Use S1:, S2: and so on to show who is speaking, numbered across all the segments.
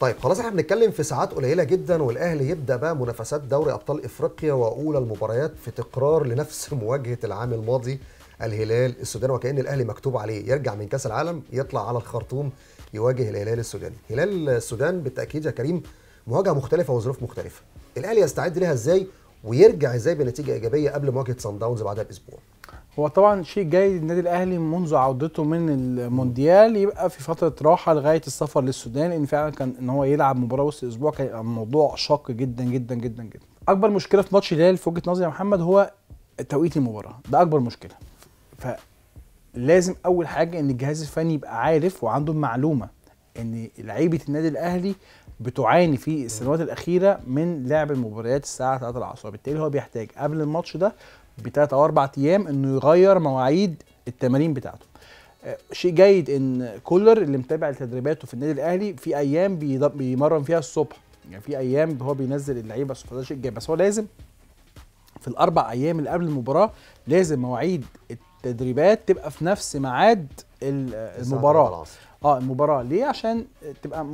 S1: طيب خلاص احنا بنتكلم في ساعات قليله جدا والاهلي يبدا بقى منافسات دوري ابطال افريقيا واولى المباريات في تكرار لنفس مواجهه العام الماضي الهلال السوداني وكان الاهلي مكتوب عليه يرجع من كاس العالم يطلع على الخرطوم يواجه الهلال السوداني هلال السودان بالتاكيد يا كريم مواجهه مختلفه وظروف مختلفه الاهلي يستعد لها ازاي ويرجع ازاي بنتيجه ايجابيه قبل مواجهه سان داونز بعدها باسبوع هو طبعا شيء جيد النادي الاهلي منذ
S2: عودته من المونديال يبقى في فتره راحه لغايه السفر للسودان لان فعلا كان ان هو يلعب مباراه وسط اسبوع كان يبقى شاق جدا جدا جدا جدا اكبر مشكله في ماتش الهلال في وجهه نظري يا محمد هو توقيت المباراه ده اكبر مشكله فلازم اول حاجه ان الجهاز الفني يبقى عارف وعنده المعلومه ان لعيبه النادي الاهلي بتعاني في السنوات الاخيره من لعب المباريات الساعه 3 العصر بالتالي هو بيحتاج قبل الماتش ده بثلاث او اربع ايام انه يغير مواعيد التمارين بتاعته آه، شيء جيد ان كولر اللي متابع لتدريباته في النادي الاهلي في ايام بيمرن فيها الصبح يعني في ايام هو بينزل اللعيبه الصبح ده شيء جيد بس هو لازم في الاربع ايام اللي قبل المباراه لازم مواعيد التدريبات تبقى في نفس ميعاد المباراه اه المباراه ليه عشان تبقى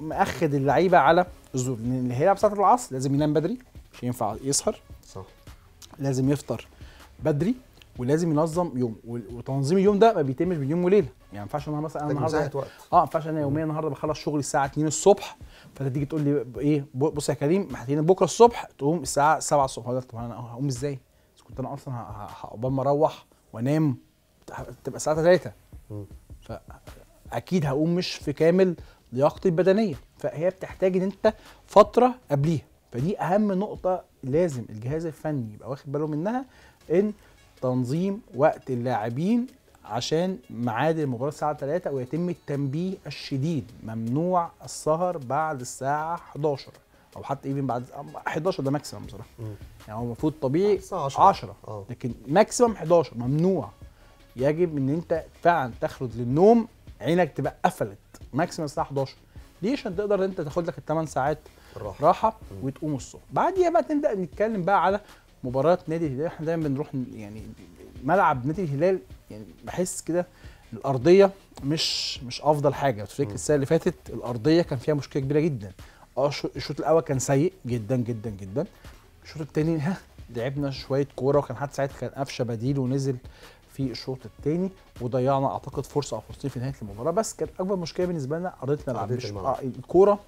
S2: مأخد اللعيبه على الظهور لان اللي هيلعب ساعه العصر لازم ينام بدري مش هينفع يسهر صح لازم يفطر بدري ولازم ينظم يوم وتنظيم اليوم ده ما بيتمش بين يوم وليله يعني ما ينفعش انا مثلا انا النهارده اه ما ينفعش انا يوميا النهارده بخلص شغلي الساعه 2 الصبح فتيجي تقول لي ايه بص يا كريم محتاجين بكره الصبح تقوم الساعه 7 الصبح طب انا هقوم ازاي؟ كنت انا اصلا قبل ما اروح وانام تبقى الساعه 3 اكيد هقوم مش في كامل لياقتي البدنيه فهي بتحتاج ان انت فتره قبليها فدي اهم نقطه لازم الجهاز الفني يبقى واخد باله منها ان تنظيم وقت اللاعبين عشان ميعاد المباراه الساعه 3 ويتم التنبيه الشديد ممنوع السهر بعد الساعه 11 او حتى ايفن بعد 11 ده ماكسيمم بصراحه يعني هو المفروض طبيعي 10 10 اه. لكن ماكسيمم 11 ممنوع يجب ان انت فعلا تخرج للنوم عينك تبقى قفلت ماكسيم الساعه 11 ليه عشان تقدر انت تاخد لك الثمان ساعات راحه, راحة وتقوم الصبح بعديها بقى تبدا نتكلم بقى على مباريات نادي الهلال احنا دايما بنروح يعني ملعب نادي الهلال يعني بحس كده الارضيه مش مش افضل حاجه تفتكر السنه اللي فاتت الارضيه كان فيها مشكله كبيره جدا اه الشوط الاول كان سيء جدا جدا جدا الشوط الثاني ها لعبنا شويه كوره وكان حد ساعتها كان قفشه بديل ونزل في الشوط الثاني وضيعنا اعتقد فرصه او فرصتين في نهايه المباراه بس كانت اكبر مشكله بالنسبه لنا ارضيه الملعب مش آه الكوره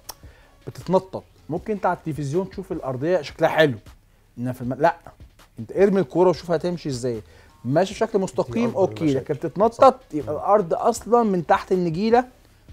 S2: بتتنطط ممكن انت على التلفزيون تشوف الارضيه شكلها حلو انما في الم... لا انت ارمي الكوره وشوف هتمشي ازاي ماشي بشكل مستقيم اوكي لكن بتتنطط
S1: يبقى الارض اصلا من تحت النجيله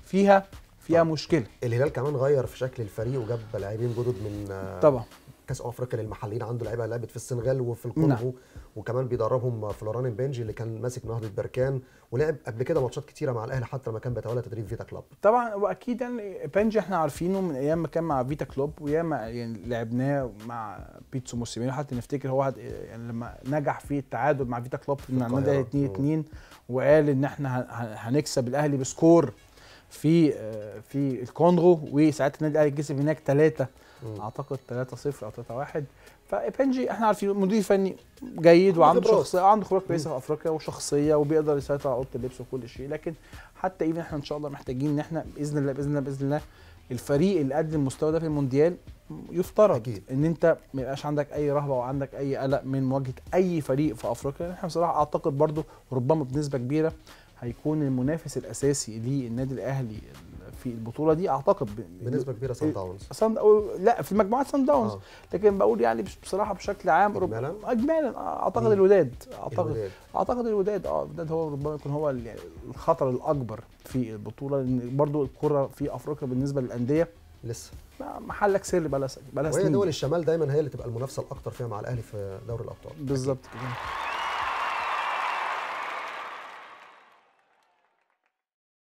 S1: فيها فيها مشكله الهلال كمان غير في شكل الفريق وجاب لاعبين جدد من آه، طبعا كاس افريقيا للمحليين عنده لعيبه لعبت في السنغال وفي الكونغو نعم. وكمان بيدربهم فلوران بنجي اللي كان ماسك نهضه بركان ولعب قبل كده ماتشات كتيره مع الاهلي حتى لما كان بيتولى تدريب فيتا كلوب طبعا واكيد يعني بنجي احنا عارفينه
S2: من ايام ما كان مع فيتا كلوب وياما يعني لعبناه مع بيتسو موسيمينو حتى نفتكر هو يعني لما نجح في التعادل مع فيتا كلوب في النادي 2 2 وقال ان احنا هنكسب الاهلي بسكور في آه، في الكونغو وساعات النادي الاهلي كسب هناك ثلاثه اعتقد 3 0 او 3 1 فبنجي احنا عارفين مدير فني جيد وعنده شخصيه عنده خبره كويسه في افريقيا وشخصيه وبيقدر يسيطر على اوضه اللبس وكل شيء لكن حتى ايفن احنا ان شاء الله محتاجين ان احنا باذن الله باذن الله باذن الله الفريق اللي قدم المستوى ده في المونديال يفترض أكيد. ان انت ما يبقاش عندك اي رهبه او عندك اي قلق من مواجهه اي فريق في افريقيا احنا بصراحه اعتقد برضو ربما بنسبه كبيره هيكون المنافس الاساسي للنادي الاهلي في البطوله دي اعتقد بنسبه كبيره سان داونز سان لا في مجموعه سان داونز آه. لكن بقول يعني بصراحه بشكل عام اجمالا اجمالا آه، اعتقد مم. الوداد اعتقد الوداد. اعتقد الوداد اه الوداد هو ربما يكون هو الخطر الاكبر في البطوله لان برضو الكره في افريقيا بالنسبه للانديه
S1: لسه محلك سر بلا بلا سنين وهي دول الشمال دايما هي اللي تبقى المنافسه الاكثر فيها مع الاهلي في دوري الابطال بالظبط كده